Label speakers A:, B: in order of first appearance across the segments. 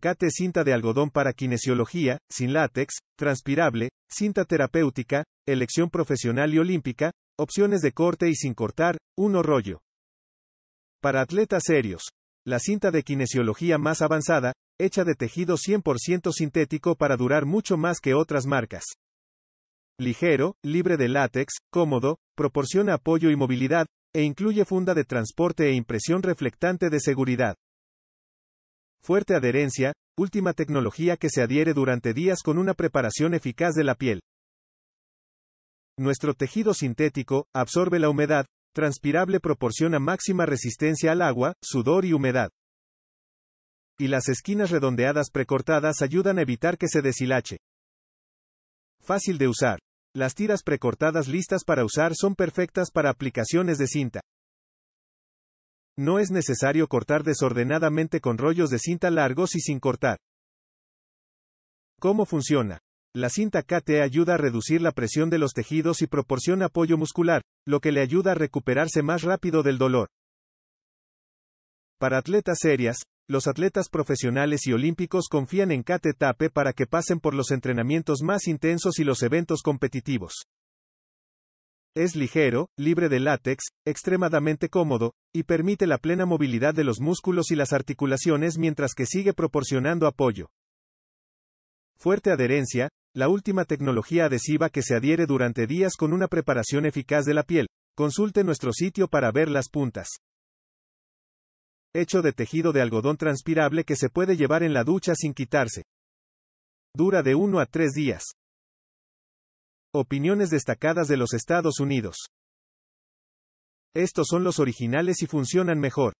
A: Cate cinta de algodón para kinesiología, sin látex, transpirable, cinta terapéutica, elección profesional y olímpica, opciones de corte y sin cortar, uno rollo. Para atletas serios. La cinta de kinesiología más avanzada, hecha de tejido 100% sintético para durar mucho más que otras marcas. Ligero, libre de látex, cómodo, proporciona apoyo y movilidad, e incluye funda de transporte e impresión reflectante de seguridad fuerte adherencia, última tecnología que se adhiere durante días con una preparación eficaz de la piel. Nuestro tejido sintético absorbe la humedad, transpirable proporciona máxima resistencia al agua, sudor y humedad. Y las esquinas redondeadas precortadas ayudan a evitar que se deshilache. Fácil de usar. Las tiras precortadas listas para usar son perfectas para aplicaciones de cinta. No es necesario cortar desordenadamente con rollos de cinta largos y sin cortar. ¿Cómo funciona? La cinta KT ayuda a reducir la presión de los tejidos y proporciona apoyo muscular, lo que le ayuda a recuperarse más rápido del dolor. Para atletas serias, los atletas profesionales y olímpicos confían en KT Tape para que pasen por los entrenamientos más intensos y los eventos competitivos. Es ligero, libre de látex, extremadamente cómodo, y permite la plena movilidad de los músculos y las articulaciones mientras que sigue proporcionando apoyo. Fuerte adherencia, la última tecnología adhesiva que se adhiere durante días con una preparación eficaz de la piel. Consulte nuestro sitio para ver las puntas. Hecho de tejido de algodón transpirable que se puede llevar en la ducha sin quitarse. Dura de 1 a 3 días. Opiniones destacadas de los Estados Unidos. Estos son los originales y funcionan mejor.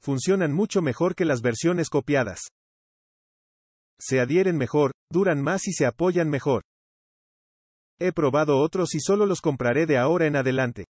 A: Funcionan mucho mejor que las versiones copiadas. Se adhieren mejor, duran más y se apoyan mejor. He probado otros y solo los compraré de ahora en adelante.